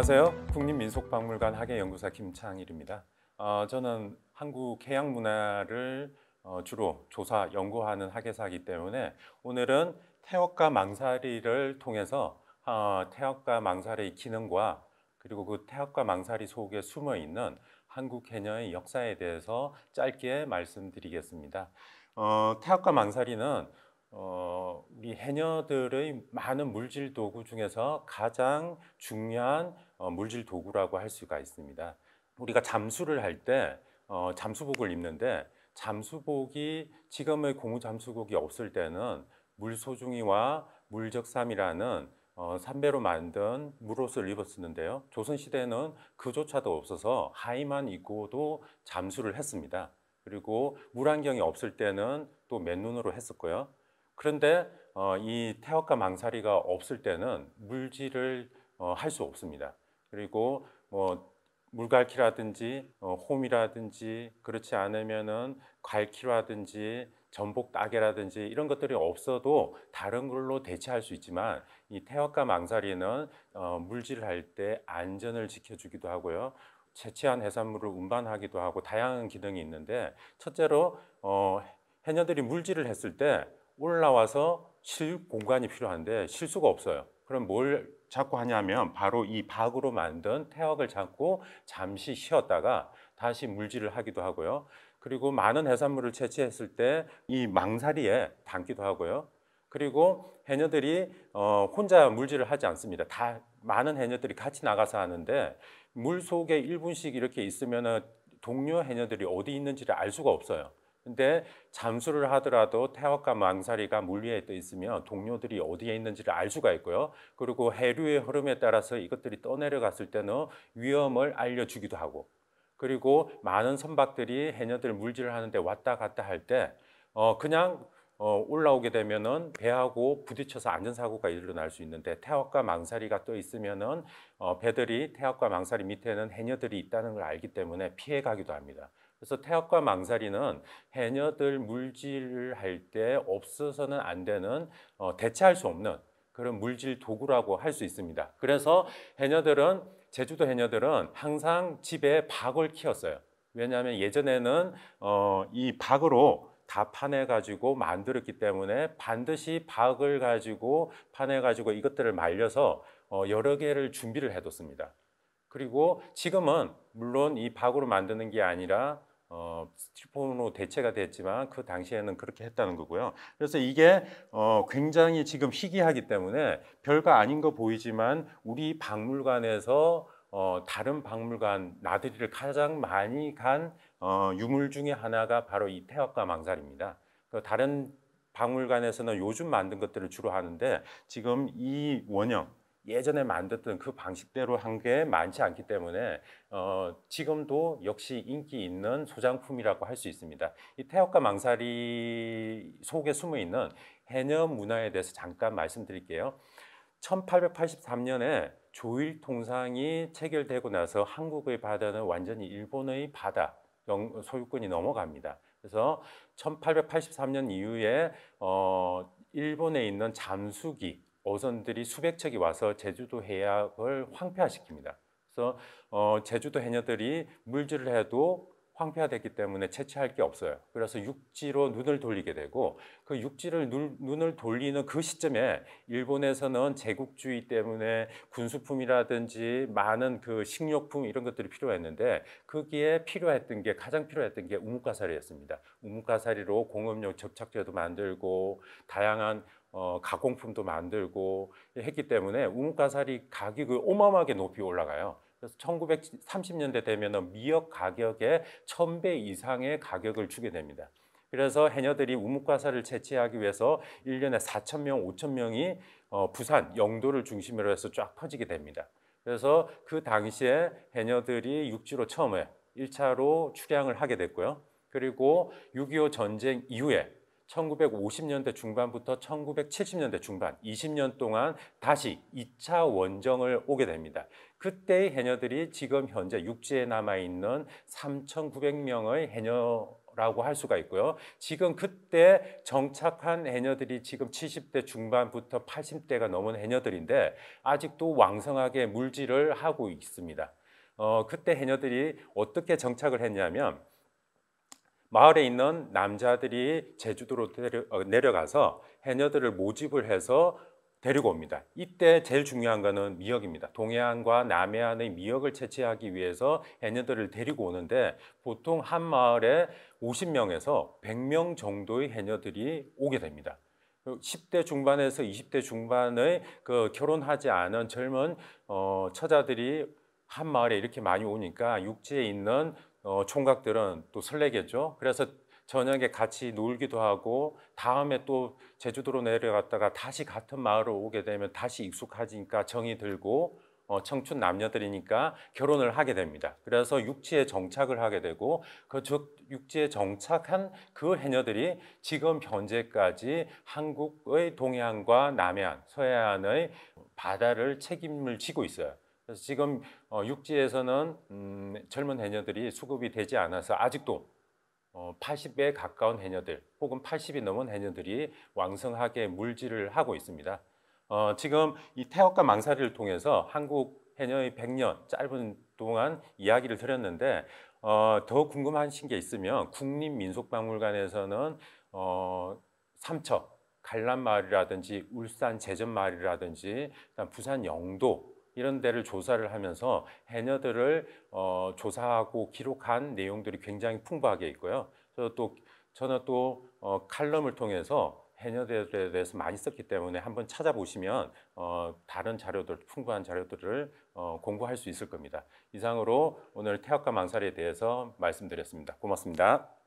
안녕하세요. 국립민속박물관 학예연구사 김창일입니다. 어, 저는 한국 해양 문화를 어, 주로 조사, 연구하는 학예사이기 때문에 오늘은 태엽과 망사리를 통해서 어, 태엽과 망사리의 기능과 그리고 그 태엽과 망사리 속에 숨어 있는 한국 해녀의 역사에 대해서 짧게 말씀드리겠습니다. 어, 태엽과 망사리는 어, 우리 해녀들의 많은 물질 도구 중에서 가장 중요한 어, 물질 도구라고 할 수가 있습니다. 우리가 잠수를 할때 어, 잠수복을 입는데 잠수복이 지금의 고무 잠수복이 없을 때는 물소중이와 물적삼이라는 어, 삼배로 만든 물옷을 입었었는데요. 조선시대는 그조차도 없어서 하의만 입고도 잠수를 했습니다. 그리고 물안경이 없을 때는 또 맨눈으로 했었고요. 그런데 어, 이 태엽과 망사리가 없을 때는 물질을 어, 할수 없습니다. 그리고 뭐 물갈퀴라든지 어, 홈이라든지 그렇지 않으면은 갈퀴라든지 전복 따개라든지 이런 것들이 없어도 다른 걸로 대체할 수 있지만 이 태엽과 망사리는 물질을 할 때 안전을 지켜주기도 하고요. 채취한 해산물을 운반하기도 하고 다양한 기능이 있는데 첫째로 어, 해녀들이 물질을 했을 때 올라와서 실 공간이 필요한데 실수가 없어요. 그럼 뭘 자꾸 하냐면 바로 이 박으로 만든 태역을 잡고 잠시 쉬었다가 다시 물질을 하기도 하고요. 그리고 많은 해산물을 채취했을 때 이 망사리에 담기도 하고요. 그리고 해녀들이 어, 혼자 물질을 하지 않습니다. 다 많은 해녀들이 같이 나가서 하는데 물 속에 1분씩 이렇게 있으면 동료 해녀들이 어디 있는지를 알 수가 없어요. 근데 잠수를 하더라도 태엽과 망사리가 물 위에 떠 있으면 동료들이 어디에 있는지를 알 수가 있고요. 그리고 해류의 흐름에 따라서 이것들이 떠내려갔을 때는 위험을 알려주기도 하고 그리고 많은 선박들이 해녀들 물질을 하는데 왔다 갔다 할때 어, 그냥 어, 올라오게 되면은 배하고 부딪혀서 안전사고가 일어날 수 있는데 태엽과 망사리가 또 있으면은 어, 배들이 태엽과 망사리 밑에는 해녀들이 있다는 걸 알기 때문에 피해 가기도 합니다. 그래서 태엽과 망사리는 해녀들 물질을 할 때 없어서는 안 되는 어, 대체할 수 없는 그런 물질 도구라고 할 수 있습니다. 그래서 해녀들은 제주도 해녀들은 항상 집에 박을 키웠어요. 왜냐하면 예전에는 어, 이 박으로 다 파내 가지고 만들었기 때문에 반드시 박을 가지고 파내 가지고 이것들을 말려서 어, 여러 개를 준비를 해뒀습니다. 그리고 지금은 물론 이 박으로 만드는 게 아니라 어, 스티로폼으로 대체가 됐지만 그 당시에는 그렇게 했다는 거고요. 그래서 이게 어, 굉장히 지금 희귀하기 때문에 별거 아닌 거 보이지만 우리 박물관에서 어, 다른 박물관 나들이를 가장 많이 간 어, 유물 중에 하나가 바로 이 태엽과 망살입니다. 그 다른 박물관에서는 요즘 만든 것들을 주로 하는데 지금 이 원형 예전에 만들던 었그 방식대로 한 게 많지 않기 때문에 어, 지금도 역시 인기 있는 소장품이라고 할 수 있습니다. 이 태엽과 망사리 속에 숨어 있는 해녀 문화에 대해서 잠깐 말씀드릴게요. 1883년에 조일 통상이 체결되고 나서 한국의 바다는 완전히 일본의 바다 소유권이 넘어갑니다. 그래서 1883년 이후에 어, 일본에 있는 잠수기 어선들이 수백 척이 와서 제주도 해역을 황폐화시킵니다. 그래서 어, 제주도 해녀들이 물질을 해도 황폐화됐기 때문에 채취할 게 없어요. 그래서 육지로 눈을 돌리게 되고 그 육지를 눈, 눈을 돌리는 그 시점에 일본에서는 제국주의 때문에 군수품이라든지 많은 그 식료품 이런 것들이 필요했는데 거기에 필요했던 게 가장 필요했던 게 우뭇가사리였습니다. 우뭇가사리로 공업용 접착제도 만들고 다양한 어, 가공품도 만들고 했기 때문에 우뭇가사리 가격이 그 어마어마하게 높이 올라가요. 그래서 1930년대 되면 미역 가격의 1000배 이상의 가격을 주게 됩니다. 그래서 해녀들이 우뭇가사를 채취하기 위해서 1년에 4,000명, 5,000명이 어, 부산, 영도를 중심으로 해서 쫙 퍼지게 됩니다. 그래서 그 당시에 해녀들이 육지로 처음에 1차로 출항을 하게 됐고요. 그리고 6.25 전쟁 이후에 1950년대 중반부터 1970년대 중반 20년 동안 다시 2차 원정을 오게 됩니다. 그때의 해녀들이 지금 현재 육지에 남아있는 3,900명의 해녀 라고 할 수가 있고요. 지금 그때 정착한 해녀들이 지금 70대 중반부터 80대가 넘은 해녀들인데 아직도 왕성하게 물질을 하고 있습니다. 어, 그때 해녀들이 어떻게 정착을 했냐면 마을에 있는 남자들이 제주도로 어, 내려, 가서 해녀들을 모집을 해서 데리고 옵니다. 이때 제일 중요한 거는 미역입니다. 동해안과 남해안의 미역을 채취하기 위해서 해녀들을 데리고 오는데 보통 한 마을에 50명에서 100명 정도의 해녀들이 오게 됩니다. 10대 그 중반에서 20대 중반의 그 결혼하지 않은 젊은 어, 처자들이 한 마을에 이렇게 많이 오니까 육지에 있는 어, 총각들은 또 설레겠죠. 그래서 저녁에 같이 놀기도 하고 다음에 또 제주도로 내려갔다가 다시 같은 마을로 오게 되면 다시 익숙하지니까 정이 들고 어, 청춘 남녀들이니까 결혼을 하게 됩니다. 그래서 육지에 정착을 하게 되고 그즉 육지에 정착한 그 해녀들이 지금 현재까지 한국의 동해안과 남해안, 서해안의 바다를 책임을 지고 있어요. 그래서 지금 어, 육지에서는 음, 젊은 해녀들이 수급이 되지 않아서 아직도 80에 어, 가까운 해녀들 혹은 80이 넘은 해녀들이 왕성하게 물질을 하고 있습니다. 어, 지금 이 태업과 망사리를 통해서 한국 해녀의 100년 짧은 동안 이야기를 드렸는데 어, 더 궁금하신 게 있으면 국립민속박물관에서는 어, 삼척, 갈란마을이라든지 울산 제전마을이라든지 부산 영도 이런 데를 조사를 하면서 해녀들을 어, 조사하고 기록한 내용들이 굉장히 풍부하게 있고요. 저도 또 저는 또 어, 칼럼을 통해서 해녀들에 대해서 많이 썼기 때문에 한번 찾아보시면 어, 다른 자료들, 풍부한 자료들을 어, 공부할 수 있을 겁니다. 이상으로 오늘 태학과 망살에 대해서 말씀드렸습니다. 고맙습니다.